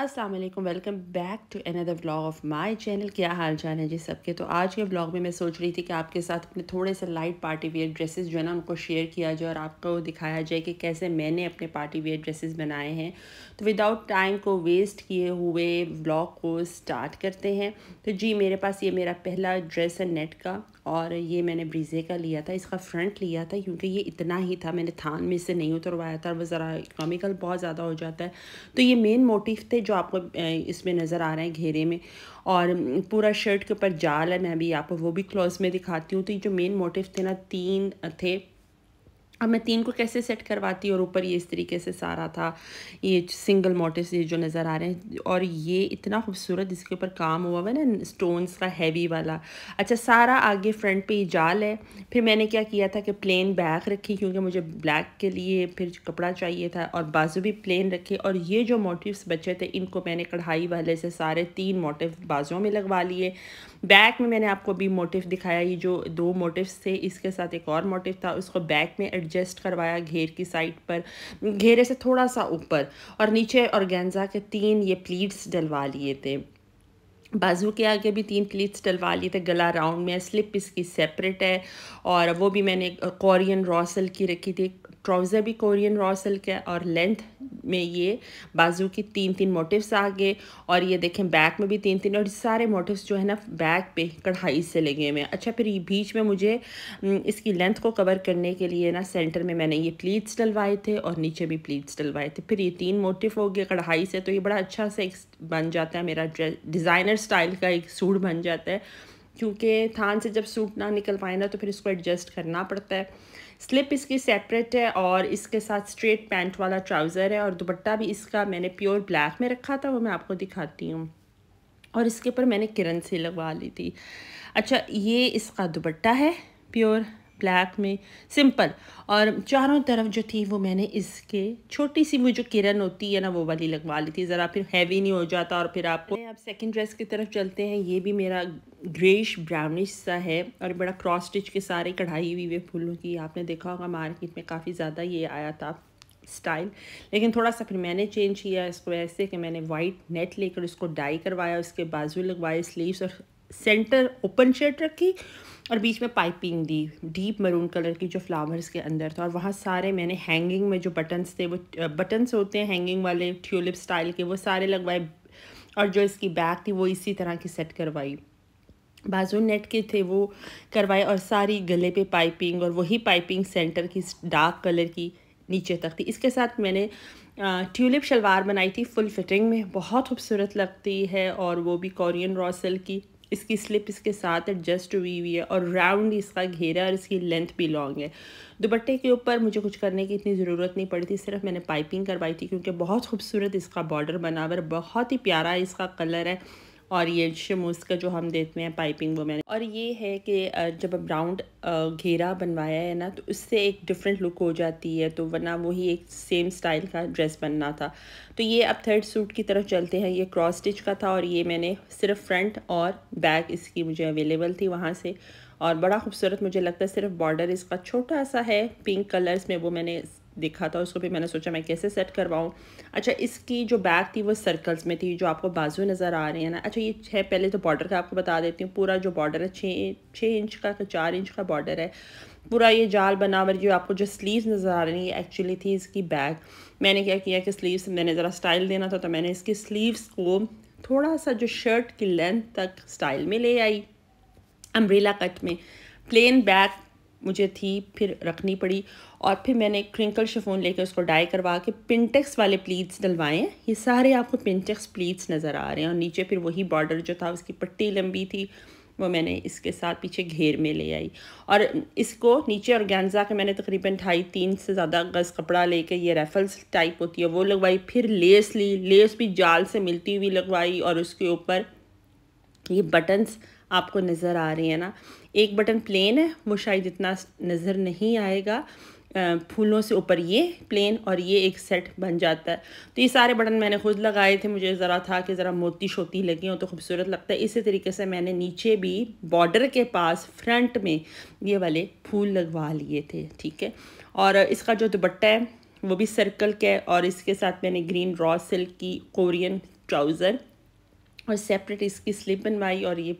अस्सलाम वालेकुम welcome back to another vlog of my channel क्या हाल चाल है जी सबके तो आज के व्लॉग में मैं सोच रही थी कि आपके साथ अपने थोड़े से लाइट पार्टी वेयर ड्रेसेस जो है ना उनको शेयर किया जाए और आपको दिखाया जाए कि कैसे मैंने अपने पार्टी वेयर ड्रेसेस बनाए हैं तो विदाउट टाइम को वेस्ट किए हुए व्लॉग को स्टार्ट करते हैं तो जी मेरे पास ये मेरा पहला ड्रेस है नेट का और ये मैंने ब्रीजे का लिया था इसका फ्रंट लिया था क्योंकि ये इतना ही था मैंने थान में से नहीं उतरवाया था वो ज़रा इकोनॉमिकल बहुत ज़्यादा हो जाता है तो ये मेन मोटिव थे जो आपको इसमें नज़र आ रहे हैं घेरे में और पूरा शर्ट के ऊपर जाल है मैं भी आपको वो भी क्लोज में दिखाती हूँ तो ये जो मेन मोटिव थे ना तीन थे अब मैं तीन को कैसे सेट करवाती और ऊपर ये इस तरीके से सारा था ये सिंगल मोटिव्स ये जो नज़र आ रहे हैं और ये इतना खूबसूरत इसके ऊपर काम हुआ हुआ है ना स्टोन्स का हैवी वाला अच्छा सारा आगे फ्रंट पे ही जाल है फिर मैंने क्या किया था कि प्लेन बैग रखी क्योंकि मुझे ब्लैक के लिए फिर कपड़ा चाहिए था और बाजू भी प्लेन रखे और ये जो मोटिवस बचे थे इनको मैंने कढ़ाई वाले से सारे तीन मोटिव बाजुओं में लगवा लिए बैक में मैंने आपको अभी मोटिव दिखाया ये जो दो मोटिवस थे इसके साथ एक और मोटिव था उसको बैक में एडजस्ट करवाया घेर की साइड पर घेरे से थोड़ा सा ऊपर और नीचे और के तीन ये प्लीट्स डलवा लिए थे बाजू के आगे भी तीन प्लीट्स डलवा लिए थे गला राउंड में स्लिप इसकी सेपरेट है और वो भी मैंने कोरियन रॉसल की रखी थी ट्राउज़र भी कोरियन रॉसल का और लेंथ में ये बाजू की तीन तीन मोटिव्स आ गए और ये देखें बैक में भी तीन तीन और सारे मोटिव्स जो है ना बैक पे कढ़ाई से लगे हुए हैं अच्छा फिर बीच में मुझे इसकी लेंथ को कवर करने के लिए ना सेंटर में मैंने ये प्लीट्स डलवाए थे और नीचे भी प्लीट्स डलवाए थे फिर ये तीन मोटिव हो गए कढ़ाई से तो ये बड़ा अच्छा सा बन जाता है मेरा डिज़ाइनर स्टाइल का एक सूट बन जाता है क्योंकि थान से जब सूट ना निकल पाए ना तो फिर इसको एडजस्ट करना पड़ता है स्लिप इसकी सेपरेट है और इसके साथ स्ट्रेट पैंट वाला ट्राउज़र है और दुपट्टा भी इसका मैंने प्योर ब्लैक में रखा था वो मैं आपको दिखाती हूँ और इसके ऊपर मैंने किरण से लगवा ली थी अच्छा ये इसका दुपट्टा है प्योर ब्लैक में सिंपल और चारों तरफ जो थी वो मैंने इसके छोटी सी वो जो किरण होती है ना वो वाली लगवा ली थी ज़रा फिर हैवी नहीं हो जाता और फिर आपको आप सेकंड ड्रेस की तरफ चलते हैं ये भी मेरा ग्रेश ब्राउनिश सा है और बड़ा क्रॉस स्टिच के सारे कढ़ाई हुई हुए फूलों की आपने देखा होगा मार्केट में काफ़ी ज़्यादा ये आया था स्टाइल लेकिन थोड़ा सा फिर मैंने चेंज किया इसको ऐसे कि मैंने वाइट नेट लेकर उसको डाई करवाया उसके बाजू लगवाए स्लीव्स और सेंटर ओपन शर्ट रखी और बीच में पाइपिंग दी डीप मरून कलर की जो फ्लावर्स के अंदर था और वहाँ सारे मैंने हैंगिंग में जो बटन्स थे वो बटन्स होते हैं हैंगिंग वाले ट्यूलिप स्टाइल के वो सारे लगवाए और जो इसकी बैग थी वो इसी तरह की सेट करवाई बाजू नेट के थे वो करवाए और सारी गले पे पाइपिंग और वही पाइपिंग सेंटर की डार्क कलर की नीचे तक थी इसके साथ मैंने ट्यूलिप शलवार बनाई थी फुल फिटिंग में बहुत खूबसूरत लगती है और वो भी कोरियन रॉसल की इसकी स्लिप इसके साथ एडजस्ट हुई हुई है और राउंड इसका घेरा और इसकी लेंथ भी लॉन्ग है दुपट्टे के ऊपर मुझे कुछ करने की इतनी ज़रूरत नहीं पड़ी थी सिर्फ मैंने पाइपिंग करवाई थी क्योंकि बहुत खूबसूरत इसका बॉर्डर बना हुआ है बहुत ही प्यारा इसका कलर है और ये शमूस का जो हम देते हैं पाइपिंग वो मैंने और ये है कि जब हम राउंड घेरा बनवाया है ना तो उससे एक डिफरेंट लुक हो जाती है तो वरना वही एक सेम स्टाइल का ड्रेस बनना था तो ये अब थर्ड सूट की तरफ चलते हैं ये क्रॉस स्टिच का था और ये मैंने सिर्फ फ्रंट और बैक इसकी मुझे अवेलेबल थी वहाँ से और बड़ा खूबसूरत मुझे लगता है सिर्फ बॉर्डर इसका छोटा सा है पिंक कलर्स में वो मैंने देखा था उसको भी मैंने सोचा मैं कैसे सेट करवाऊँ अच्छा इसकी जो बैक थी वो सर्कल्स में थी जो आपको बाजू नज़र आ रहे हैं ना अच्छा ये है पहले तो बॉर्डर का आपको बता देती हूँ पूरा जो बॉर्डर है छः छः इंच का तो चार इंच का बॉर्डर है पूरा ये जाल बना हुआ जो आपको जो स्लीव्स नज़र आ रही है एक्चुअली थी इसकी बैग मैंने क्या किया कि स्लीव्स मैंने ज़रा स्टाइल देना था तो मैंने इसकी स्लीव्स को थोड़ा सा जो शर्ट की लेंथ तक स्टाइल में ले आई अम्ब्रेला कट में प्लेन बैग मुझे थी फिर रखनी पड़ी और फिर मैंने क्रिंकल शिफोन लेकर उसको डाई करवा के पिंटेक्स वाले प्लीट्स डलवाएँ ये सारे आपको पिंटेक्स प्लीट्स नज़र आ रहे हैं और नीचे फिर वही बॉर्डर जो था उसकी पट्टी लंबी थी वो मैंने इसके साथ पीछे घेर में ले आई और इसको नीचे और गेंजा के मैंने तकरीबन ढाई तीन से ज़्यादा गज़ कपड़ा लेके ये रेफल्स टाइप होती है वो लगवाई फिर लेस ली लेस भी जाल से मिलती हुई लगवाई और उसके ऊपर ये बटन्स आपको नज़र आ रही है ना एक बटन प्लेन है शायद इतना नज़र नहीं आएगा फूलों से ऊपर ये प्लेन और ये एक सेट बन जाता है तो ये सारे बटन मैंने खुद लगाए थे मुझे ज़रा था कि ज़रा मोती शोती लगी हो तो खूबसूरत लगता है इसी तरीके से मैंने नीचे भी बॉर्डर के पास फ्रंट में ये वाले फूल लगवा लिए थे ठीक है और इसका जो दुपट्टा है वो भी सर्कल का है और इसके साथ मैंने ग्रीन रॉ सिल्क की कोरियन ट्राउज़र और सेपरेट इसकी स्लिप बनवाई और ये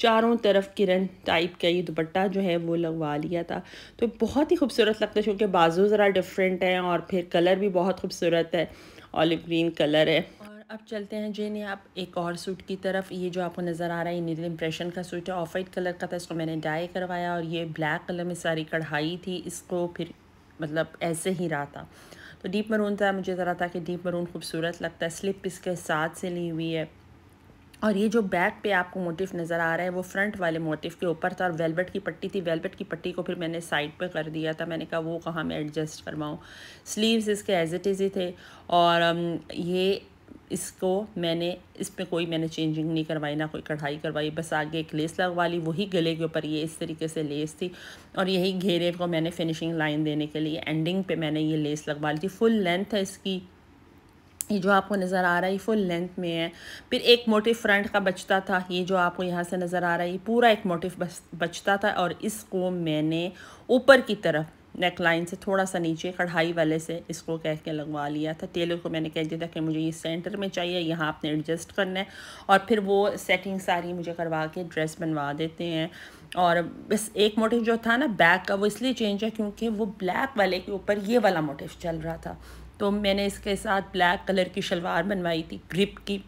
चारों तरफ किरण टाइप का ये दुपट्टा जो है वो लगवा लिया था तो बहुत ही खूबसूरत लगता है क्योंकि बाजू ज़रा डिफरेंट है और फिर कलर भी बहुत खूबसूरत है ऑलिव ग्रीन कलर है और अब चलते हैं ने आप एक और सूट की तरफ ये जो आपको नज़र आ रहा है ये नील इम्प्रेशन का सूट है ऑफ वाइट कलर का था इसको मैंने डाई करवाया और ये ब्लैक कलर में सारी कढ़ाई थी इसको फिर मतलब ऐसे ही रहा था तो डीप मरून था मुझे ज़रा था कि डीप मरून खूबसूरत लगता है स्लिप इसके साथ से ली हुई है और ये जो बैक पे आपको मोटिफ नज़र आ रहा है वो फ्रंट वाले मोटिफ के ऊपर था और वेलवेट की पट्टी थी वेलवेट की पट्टी को फिर मैंने साइड पे कर दिया था मैंने कहा वो कहाँ मैं एडजस्ट करवाऊँ स्लीव्स इसके एज इट इज़ ही थे और ये इसको मैंने इस पर कोई मैंने चेंजिंग नहीं करवाई ना कोई कढ़ाई करवाई बस आगे एक लेस लगवा ली वही गले के ऊपर ये इस तरीके से लेस थी और यही घेरे को मैंने फिनिशिंग लाइन देने के लिए एंडिंग पे मैंने ये लेस लगवा ली थी फुल लेंथ है इसकी ये जो आपको नज़र आ रहा है ये फुल लेंथ में है फिर एक मोटिव फ्रंट का बचता था ये जो आपको यहाँ से नज़र आ रहा है ये पूरा एक मोटिव बचता था और इसको मैंने ऊपर की तरफ नेक लाइन से थोड़ा सा नीचे कढ़ाई वाले से इसको कह के लगवा लिया था टेलर को मैंने कह दिया था कि मुझे ये सेंटर में चाहिए यहाँ आपने एडजस्ट करना है और फिर वो सेटिंग सारी मुझे करवा के ड्रेस बनवा देते हैं और बस एक मोटिव जो था ना बैक का वो इसलिए चेंज है क्योंकि वो ब्लैक वाले के ऊपर ये वाला मोटिव चल रहा था तो मैंने इसके साथ ब्लैक कलर की शलवार बनवाई थी ग्रिप की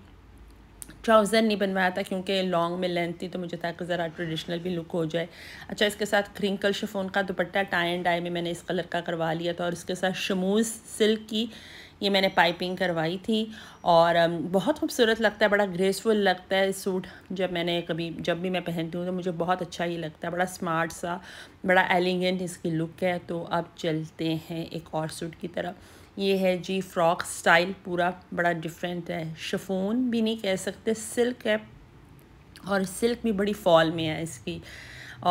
ट्राउज़र नहीं बनवाया था क्योंकि लॉन्ग में लेंथ थी तो मुझे था कि ज़रा ट्रेडिशनल भी लुक हो जाए अच्छा इसके साथ क्रिंकल शिफोन का दुपट्टा टाई एंड डाई में मैंने इस कलर का करवा लिया था और इसके साथ शमूज सिल्क की ये मैंने पाइपिंग करवाई थी और बहुत खूबसूरत लगता है बड़ा ग्रेसफुल लगता है सूट जब मैंने कभी जब भी मैं पहनती हूँ तो मुझे बहुत अच्छा ये लगता है बड़ा स्मार्ट सा बड़ा एलिगेंट इसकी लुक है तो अब चलते हैं एक और सूट की तरफ ये है जी फ्रॉक स्टाइल पूरा बड़ा डिफरेंट है शफोन भी नहीं कह सकते सिल्क है और सिल्क भी बड़ी फॉल में है इसकी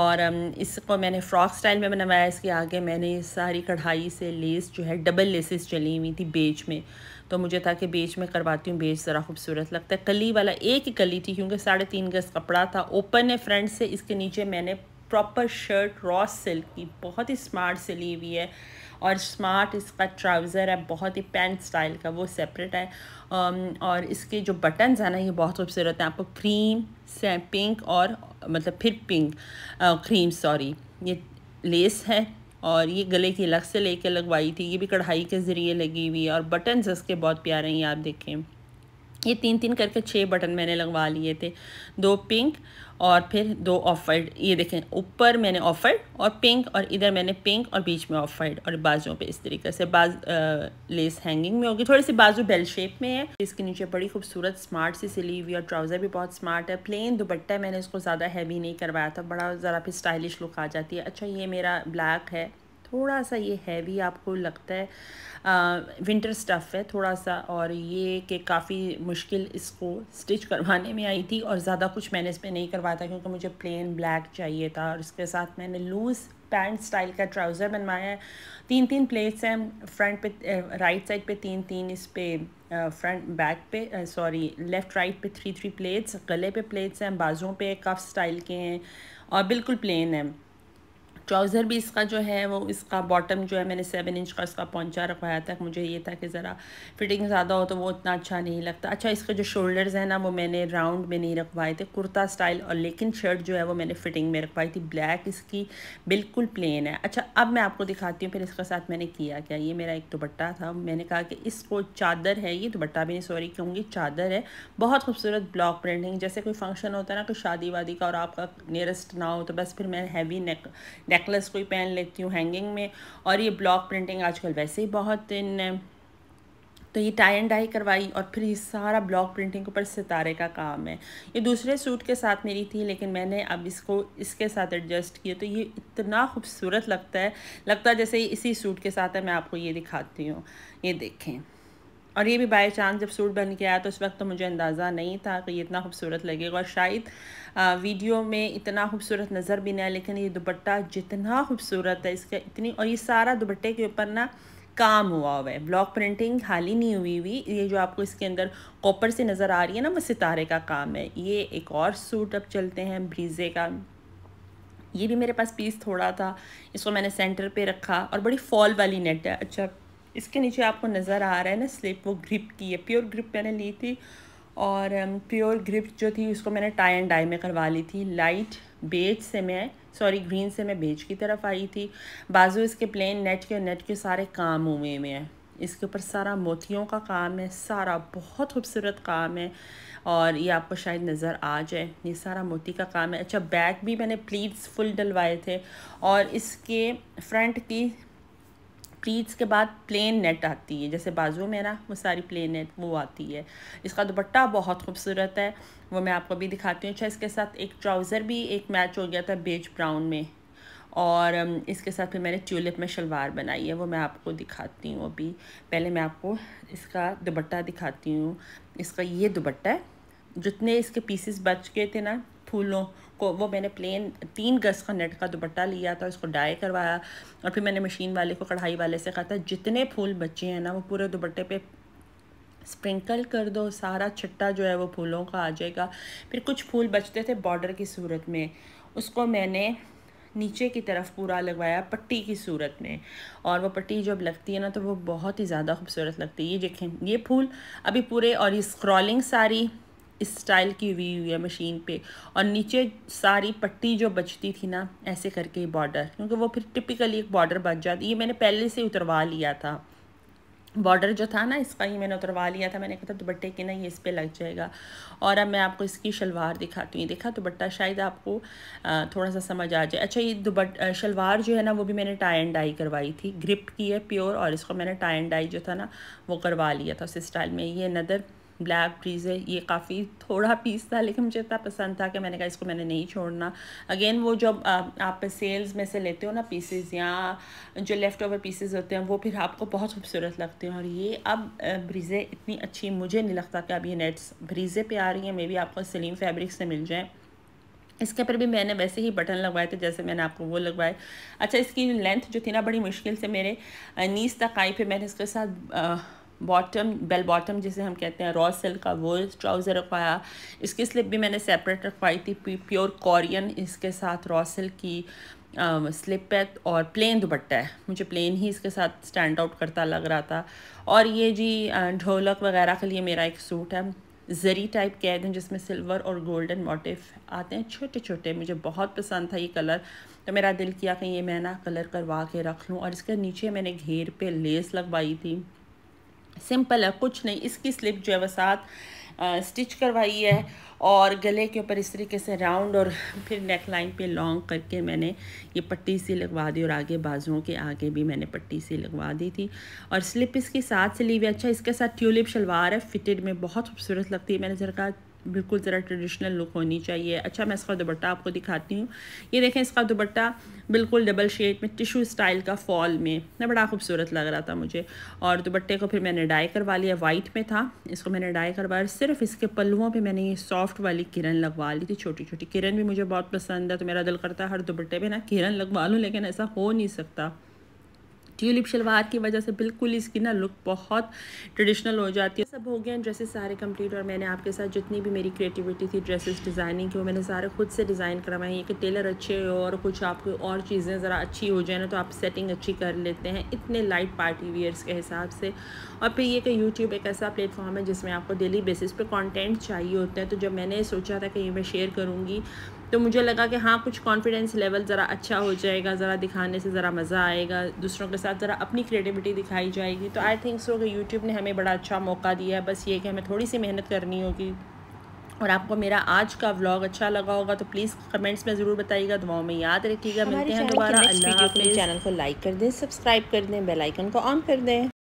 और इसको मैंने फ्रॉक स्टाइल में बनवाया इसके आगे मैंने ये सारी कढ़ाई से लेस जो है डबल लेसेस चली हुई थी बेच में तो मुझे था कि बेच में करवाती हूँ बेच ज़रा खूबसूरत लगता है कली वाला एक ही कली थी क्योंकि साढ़े तीन गज कपड़ा था ओपन है फ्रंट से इसके नीचे मैंने प्रॉपर शर्ट रॉस सिल्क की बहुत ही स्मार्ट सिली हुई है और स्मार्ट इसका ट्राउज़र है बहुत ही पैंट स्टाइल का वो सेपरेट है um, और इसके जो बटन्स हैं ना ये बहुत खूबसूरत हैं आपको क्रीम से पिंक और मतलब फिर पिंक क्रीम सॉरी ये लेस है और ये गले की अलग से लेके लगवाई थी ये भी कढ़ाई के ज़रिए लगी हुई है और बटन्स इसके बहुत प्यारे हैं ये आप देखें ये तीन तीन करके छः बटन मैंने लगवा लिए थे दो पिंक और फिर दो ऑफर्ड ये देखें ऊपर मैंने ऑफर्ड और पिंक और इधर मैंने पिंक और बीच में ऑफर्ड और बाजुओं पे इस तरीके से बाज आ, लेस हैंगिंग में होगी थोड़ी सी बाजू बेल शेप में है इसके नीचे बड़ी खूबसूरत स्मार्ट सी सिली हुई और ट्राउज़र भी बहुत स्मार्ट है प्लेन दुपट्टा मैंने इसको ज़्यादा हैवी नहीं करवाया था बड़ा ज़रा फिर स्टाइलिश लुक आ जाती है अच्छा ये मेरा ब्लैक है थोड़ा सा ये हैवी आपको लगता है आ, विंटर स्टफ़ है थोड़ा सा और ये कि काफ़ी मुश्किल इसको स्टिच करवाने में आई थी और ज़्यादा कुछ मैंने इस पर नहीं करवाया था क्योंकि मुझे प्लेन ब्लैक चाहिए था और इसके साथ मैंने लूज़ पैंट स्टाइल का ट्राउज़र बनवाया है तीन तीन प्लेट्स हैं फ्रंट पे राइट साइड पे तीन तीन इस पे फ्रंट बैक पे सॉरी लेफ़्ट राइट पे थ्री थ्री प्लेट्स गले पे प्लेट्स हैं बाजुओं पे कफ स्टाइल के हैं और बिल्कुल प्लेन है ट्राउज़र भी इसका जो है वो इसका बॉटम जो है मैंने सेवन इंच का इसका पहुंचा रखवाया था मुझे ये था कि ज़रा फिटिंग ज़्यादा हो तो वो उतना अच्छा नहीं लगता अच्छा इसके जो शोल्डर्स हैं ना वो मैंने राउंड में नहीं रखवाए थे कुर्ता स्टाइल और लेकिन शर्ट जो है वो मैंने फिटिंग में रखवाई थी ब्लैक इसकी बिल्कुल प्लेन है अच्छा अब मैं आपको दिखाती हूँ फिर इसके साथ मैंने किया क्या ये मेरा एक दुबट्टा था मैंने कहा कि इसको चादर है ये दुपट्टा भी नहीं सॉरी कहूँगी चादर है बहुत खूबसूरत ब्लॉक प्रिंटिंग जैसे कोई फंक्शन होता है ना कोई शादी वादी का और आपका नियरेस्ट ना हो तो बस फिर मैं हैवी नेक नेकलेस कोई पहन लेती हूँ हैंगिंग में और ये ब्लॉक प्रिंटिंग आजकल वैसे ही बहुत इन तो ये टाई एंड डाई करवाई और फिर ये सारा ब्लॉक प्रिंटिंग के ऊपर सितारे का काम है ये दूसरे सूट के साथ मेरी थी लेकिन मैंने अब इसको इसके साथ एडजस्ट किया तो ये इतना खूबसूरत लगता है लगता है जैसे इसी सूट के साथ है मैं आपको ये दिखाती हूँ ये देखें और ये भी बाई चांस जब सूट बन के आया तो उस वक्त तो मुझे अंदाज़ा नहीं था कि ये इतना खूबसूरत लगेगा और शायद वीडियो में इतना खूबसूरत नज़र भी नहीं आया लेकिन ये दुपट्टा जितना खूबसूरत है इसका इतनी और ये सारा दुपट्टे के ऊपर ना काम हुआ हुआ है ब्लॉक प्रिंटिंग खाली नहीं हुई हुई ये जो आपको इसके अंदर कॉपर से नज़र आ रही है ना वो सितारे का काम है ये एक और सूट अब चलते हैं ब्रीजे का ये भी मेरे पास पीस थोड़ा था इसको मैंने सेंटर पे रखा और बड़ी फॉल वाली नेट है अच्छा इसके नीचे आपको नज़र आ रहा है ना स्लिप वो ग्रिप की है प्योर ग्रिप मैंने ली थी और प्योर um, ग्रिप जो थी उसको मैंने टाई एंड डाई में करवा ली थी लाइट बेज से मैं सॉरी ग्रीन से मैं बेज की तरफ आई थी बाजू इसके प्लेन नेट के नेट के सारे काम हुए हुए हैं इसके ऊपर सारा मोतियों का काम है सारा बहुत खूबसूरत काम है और ये आपको शायद नज़र आ जाए ये सारा मोती का काम है अच्छा बैक भी मैंने प्लीट्स फुल डलवाए थे और इसके फ्रंट की प्लीट्स के बाद प्लेन नेट आती है जैसे बाजू में ना वो सारी प्लेन नेट वो आती है इसका दुपट्टा बहुत खूबसूरत है वो मैं आपको भी दिखाती हूँ अच्छा इसके साथ एक ट्राउज़र भी एक मैच हो गया था बेज ब्राउन में और इसके साथ फिर मैंने ट्यूलिप में शलवार बनाई है वो मैं आपको दिखाती हूँ अभी पहले मैं आपको इसका दुपट्टा दिखाती हूँ इसका ये दुपट्टा है जितने इसके पीसेस बच गए थे ना फूलों को वो मैंने प्लेन तीन गज का नेट का दुपट्टा लिया था उसको डाई करवाया और फिर मैंने मशीन वाले को कढ़ाई वाले से कहा था जितने फूल बचे हैं ना वो पूरे दुपट्टे पे स्प्रिंकल कर दो सारा छट्टा जो है वो फूलों का आ जाएगा फिर कुछ फूल बचते थे बॉर्डर की सूरत में उसको मैंने नीचे की तरफ पूरा लगवाया पट्टी की सूरत में और वो पट्टी जब लगती है ना तो वो बहुत ही ज़्यादा खूबसूरत लगती है ये देखें ये फूल अभी पूरे और ये स्क्रॉलिंग सारी स्टाइल की हुई हुई है मशीन पे और नीचे सारी पट्टी जो बचती थी ना ऐसे करके बॉर्डर क्योंकि वो फिर टिपिकली एक बॉर्डर बच जाती ये मैंने पहले से उतरवा लिया था बॉर्डर जो था ना इसका ही मैंने उतरवा लिया था मैंने कहा था दुपट्टे के ना ये इस पर लग जाएगा और अब मैं आपको इसकी शलवार दिखाती हूँ देखा दुपट्टा शायद आपको थोड़ा सा समझ आ जाए अच्छा ये दुपट शलवार जो है ना वो भी मैंने टाई एंड डाई करवाई थी ग्रिप की है प्योर और इसको मैंने टाई एंड डाई जो था ना वो करवा लिया था उस स्टाइल में ये नदर ब्लैक ब्रीज है ये काफ़ी थोड़ा पीस था लेकिन मुझे इतना पसंद था कि मैंने कहा इसको मैंने नहीं छोड़ना अगेन वो जब आप सेल्स में से लेते हो ना पीसेज या जो लेफ़्ट ओवर पीसेज होते हैं वो फिर आपको बहुत खूबसूरत लगते हैं और ये अब ब्रीजे इतनी अच्छी मुझे नहीं लगता कि अब ये नेट्स ब्रीजे पर आ रही हैं मे बी आपको सलीम फैब्रिक से मिल जाएँ इसके ऊपर भी मैंने वैसे ही बटन लगवाए थे जैसे मैंने आपको वो लगवाए अच्छा इसकी लेंथ जो थी ना बड़ी मुश्किल से मेरे नीस तक आई फिर मैंने इसके साथ आ, बॉटम बेल बॉटम जिसे हम कहते हैं रॉ सिल्क का वो ट्राउज़र रखवाया इसकी स्लिप भी मैंने सेपरेट रखवाई थी प्योर कोरियन इसके साथ रॉ सिल्क की स्लिप um, है और प्लेन दुपट्टा है मुझे प्लेन ही इसके साथ स्टैंड आउट करता लग रहा था और ये जी uh, ढोलक वगैरह के लिए मेरा एक सूट है जरी टाइप आए थे जिसमें सिल्वर और गोल्डन मोटिफ आते हैं छोटे छोटे मुझे बहुत पसंद था ये कलर तो मेरा दिल किया कि ये मैं ना कलर करवा के रख लूँ और इसके नीचे मैंने घेर पे लेस लगवाई थी सिंपल है कुछ नहीं इसकी स्लिप जो है वह साथ स्टिच करवाई है और गले के ऊपर इस तरीके से राउंड और फिर नेक लाइन पे लॉन्ग करके मैंने ये पट्टी सी लगवा दी और आगे बाजुओं के आगे भी मैंने पट्टी सी लगवा दी थी और स्लिप इसके साथ से ली हुई अच्छा इसके साथ ट्यूलिप शलवार है फिटेड में बहुत खूबसूरत लगती है मैंने जरा कहा बिल्कुल ज़रा ट्रेडिशनल लुक होनी चाहिए अच्छा मैं इसका दुबट्टा आपको दिखाती हूँ ये देखें इसका दुबट्टा बिल्कुल डबल शेड में टिशू स्टाइल का फॉल में ना बड़ा खूबसूरत लग रहा था मुझे और दुबट्टे को फिर मैंने डाई करवा लिया वाइट में था इसको मैंने डाई करवाया सिर्फ इसके पल्लुओं पर मैंने ये सॉफ्ट वाली किरण लगवा ली थी छोटी छोटी किरण भी मुझे बहुत पसंद है तो मेरा दिल करता है हर दुपट्टे पर ना किरण लगवा लूँ लेकिन ऐसा हो नहीं सकता ट्यूलिप शलवार की वजह से बिल्कुल इसकी ना लुक बहुत ट्रेडिशनल हो जाती है सब हो गया ड्रेसेस सारे कंप्लीट और मैंने आपके साथ जितनी भी मेरी क्रिएटिविटी थी ड्रेसेस डिज़ाइनिंग की वो मैंने सारे खुद से डिज़ाइन करवाए हैं कि टेलर अच्छे हो और कुछ आपको और चीज़ें ज़रा अच्छी हो जाए ना तो आप सेटिंग अच्छी कर लेते हैं इतने लाइट पार्टी वियर्स के हिसाब से और फिर ये कि यूट्यूब एक ऐसा प्लेटफॉर्म है जिसमें आपको डेली बेसिस पर कॉन्टेंट चाहिए होता है तो जब मैंने सोचा था कि ये मैं शेयर करूँगी तो मुझे लगा कि हाँ कुछ कॉन्फिडेंस लेवल ज़रा अच्छा हो जाएगा ज़रा दिखाने से ज़रा मज़ा आएगा दूसरों के साथ ज़रा अपनी क्रिएटिविटी दिखाई जाएगी तो आई थिंक सो कि यूट्यूब ने हमें बड़ा अच्छा मौका दिया है बस ये कि हमें थोड़ी सी मेहनत करनी होगी और आपको मेरा आज का व्लॉग अच्छा लगा होगा तो प्लीज़ कमेंट्स में ज़रूर बताइएगा दुआओं में याद रखिएगा मिलते हैं दोबारा अल्लाह चैनल को लाइक कर दें सब्सक्राइब कर दें बेलाइकन को ऑन कर दें